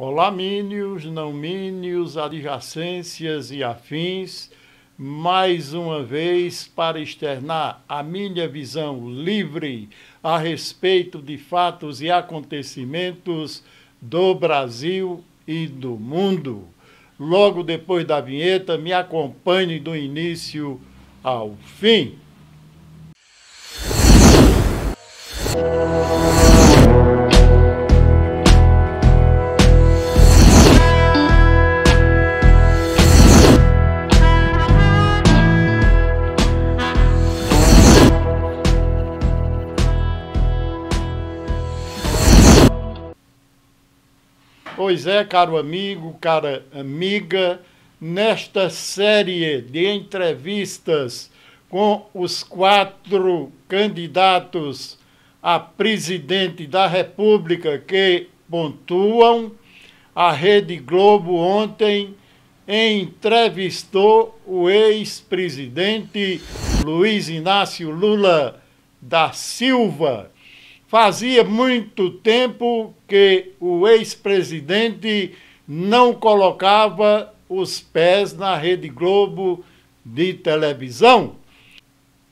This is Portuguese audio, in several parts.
Olá Colamínios, não mínios, adjacências e afins, mais uma vez para externar a minha visão livre a respeito de fatos e acontecimentos do Brasil e do mundo. Logo depois da vinheta, me acompanhe do início ao fim. Pois é, caro amigo, cara amiga, nesta série de entrevistas com os quatro candidatos a presidente da República que pontuam, a Rede Globo ontem entrevistou o ex-presidente Luiz Inácio Lula da Silva. Fazia muito tempo que o ex-presidente não colocava os pés na Rede Globo de televisão.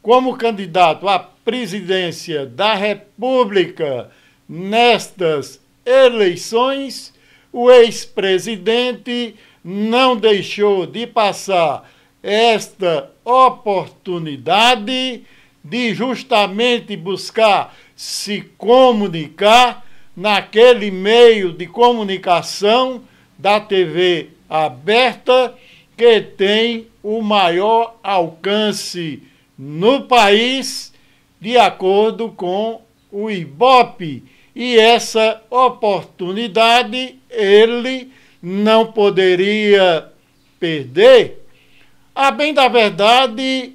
Como candidato à presidência da República nestas eleições, o ex-presidente não deixou de passar esta oportunidade de justamente buscar se comunicar naquele meio de comunicação da TV aberta que tem o maior alcance no país, de acordo com o IBOP. E essa oportunidade ele não poderia perder. A bem da verdade,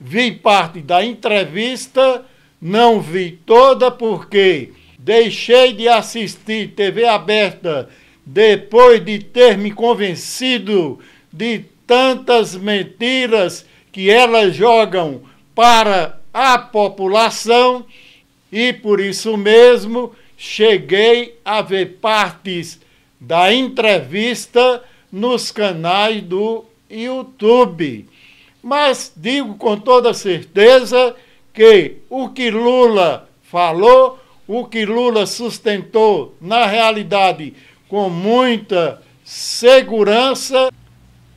vi parte da entrevista não vi toda porque deixei de assistir TV aberta depois de ter me convencido de tantas mentiras que elas jogam para a população e por isso mesmo cheguei a ver partes da entrevista nos canais do YouTube. Mas digo com toda certeza que o que Lula falou, o que Lula sustentou, na realidade, com muita segurança,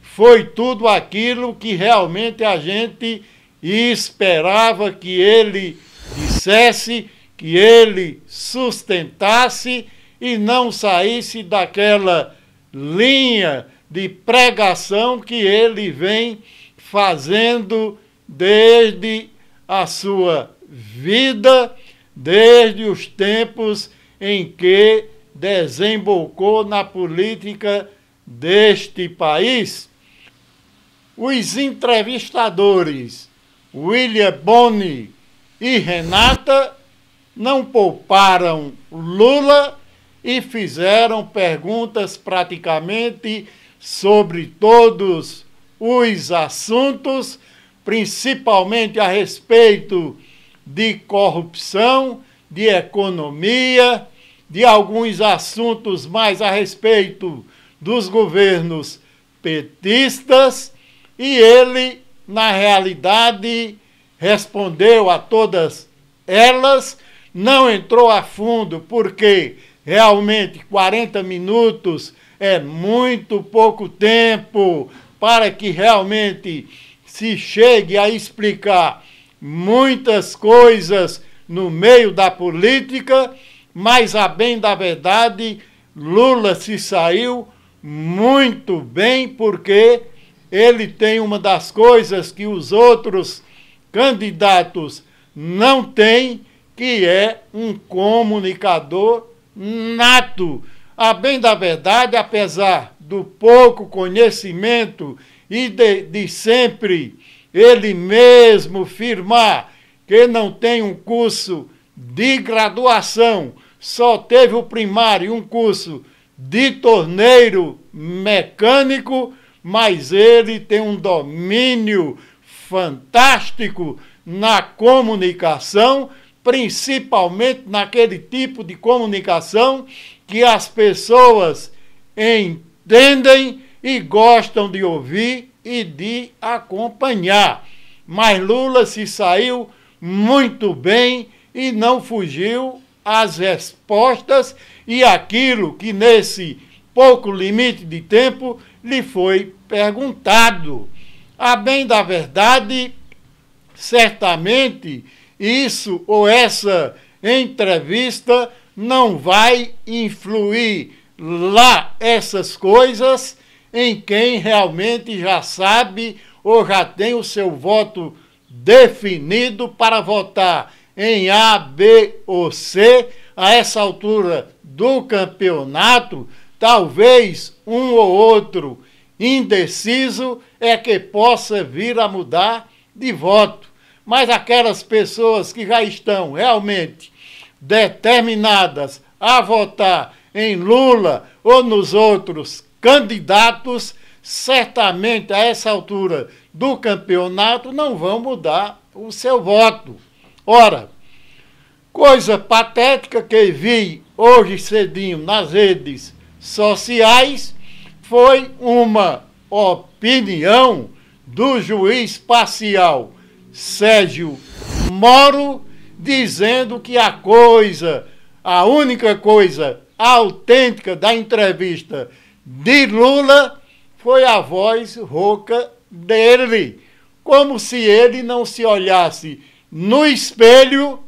foi tudo aquilo que realmente a gente esperava que ele dissesse, que ele sustentasse e não saísse daquela linha de pregação que ele vem fazendo desde a sua vida desde os tempos em que desembocou na política deste país. Os entrevistadores William Boni e Renata não pouparam Lula e fizeram perguntas praticamente sobre todos os assuntos principalmente a respeito de corrupção, de economia, de alguns assuntos mais a respeito dos governos petistas, e ele, na realidade, respondeu a todas elas, não entrou a fundo, porque realmente 40 minutos é muito pouco tempo para que realmente se chegue a explicar muitas coisas no meio da política, mas a bem da verdade, Lula se saiu muito bem porque ele tem uma das coisas que os outros candidatos não têm, que é um comunicador nato. A bem da verdade, apesar do pouco conhecimento e de, de sempre ele mesmo firmar que não tem um curso de graduação, só teve o primário, um curso de torneiro mecânico, mas ele tem um domínio fantástico na comunicação, principalmente naquele tipo de comunicação que as pessoas entendem e gostam de ouvir e de acompanhar. Mas Lula se saiu muito bem e não fugiu às respostas e aquilo que nesse pouco limite de tempo lhe foi perguntado. A bem da verdade, certamente isso ou essa entrevista não vai influir lá essas coisas em quem realmente já sabe ou já tem o seu voto definido para votar em A, B ou C, a essa altura do campeonato, talvez um ou outro indeciso é que possa vir a mudar de voto. Mas aquelas pessoas que já estão realmente determinadas a votar em Lula ou nos outros candidatos, certamente a essa altura do campeonato não vão mudar o seu voto. Ora, coisa patética que vi hoje cedinho nas redes sociais foi uma opinião do juiz parcial Sérgio Moro dizendo que a coisa, a única coisa autêntica da entrevista de Lula foi a voz rouca dele, como se ele não se olhasse no espelho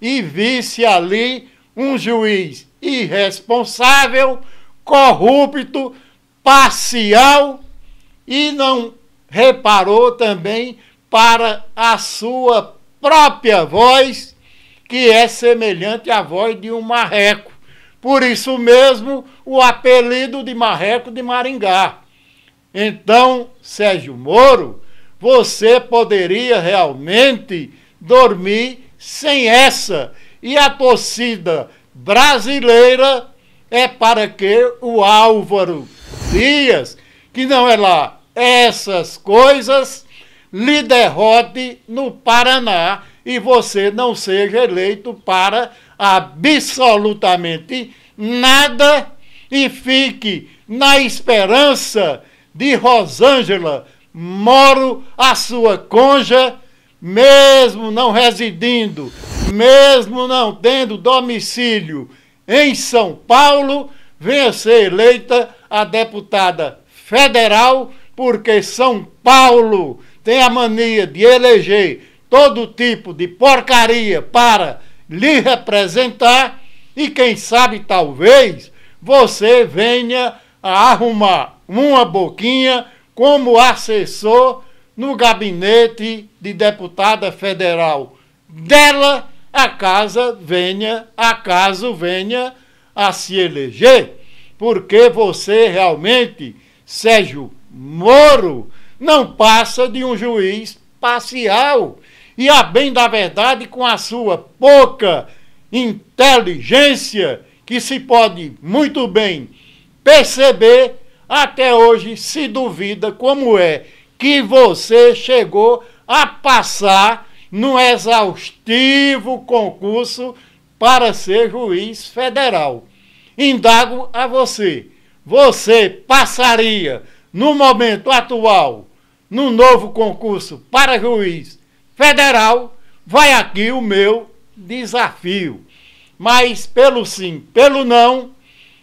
e visse ali um juiz irresponsável, corrupto, parcial e não reparou também para a sua própria voz, que é semelhante à voz de um marreco. Por isso mesmo, o apelido de Marreco de Maringá. Então, Sérgio Moro, você poderia realmente dormir sem essa. E a torcida brasileira é para que o Álvaro Dias, que não é lá essas coisas, lhe derrote no Paraná e você não seja eleito para absolutamente nada e fique na esperança de Rosângela Moro, a sua conja, mesmo não residindo, mesmo não tendo domicílio em São Paulo, venha ser eleita a deputada federal, porque São Paulo tem a mania de eleger todo tipo de porcaria para lhe representar e quem sabe talvez você venha a arrumar uma boquinha como assessor no gabinete de deputada federal dela, a casa venha, a caso venha a se eleger, porque você realmente, Sérgio Moro, não passa de um juiz parcial e a bem da verdade com a sua pouca inteligência que se pode muito bem perceber até hoje se duvida como é que você chegou a passar no exaustivo concurso para ser juiz federal. Indago a você: você passaria no momento atual no novo concurso para juiz federal, vai aqui o meu desafio. Mas pelo sim, pelo não,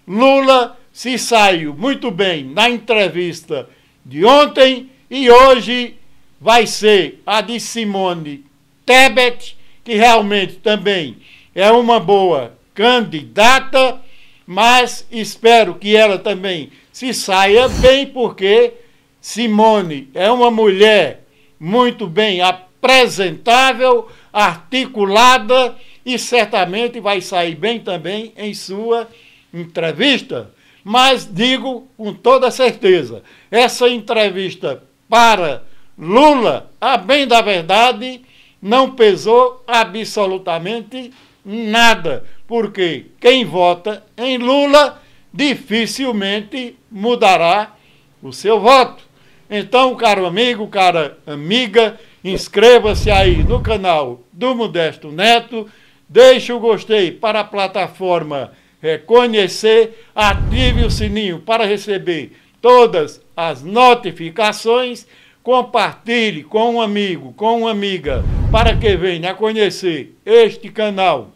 Lula se saiu muito bem na entrevista de ontem e hoje vai ser a de Simone Tebet, que realmente também é uma boa candidata, mas espero que ela também se saia bem, porque Simone é uma mulher muito bem apresentável, articulada e certamente vai sair bem também em sua entrevista. Mas digo com toda certeza, essa entrevista para Lula, a bem da verdade, não pesou absolutamente nada, porque quem vota em Lula dificilmente mudará o seu voto. Então, caro amigo, cara amiga, Inscreva-se aí no canal do Modesto Neto, deixe o gostei para a plataforma reconhecer, ative o sininho para receber todas as notificações, compartilhe com um amigo, com uma amiga, para que venha conhecer este canal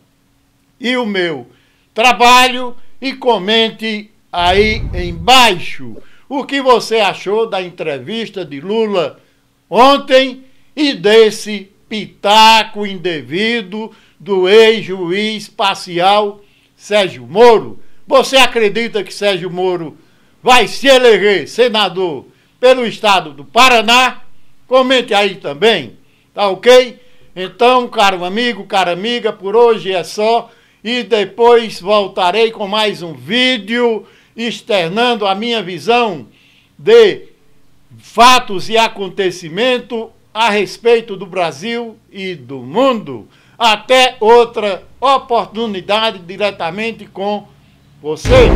e o meu trabalho e comente aí embaixo o que você achou da entrevista de Lula ontem e desse pitaco indevido do ex-juiz parcial Sérgio Moro. Você acredita que Sérgio Moro vai se eleger senador pelo estado do Paraná? Comente aí também, tá ok? Então, caro amigo, cara amiga, por hoje é só e depois voltarei com mais um vídeo externando a minha visão de fatos e acontecimento a respeito do Brasil e do mundo. Até outra oportunidade diretamente com vocês.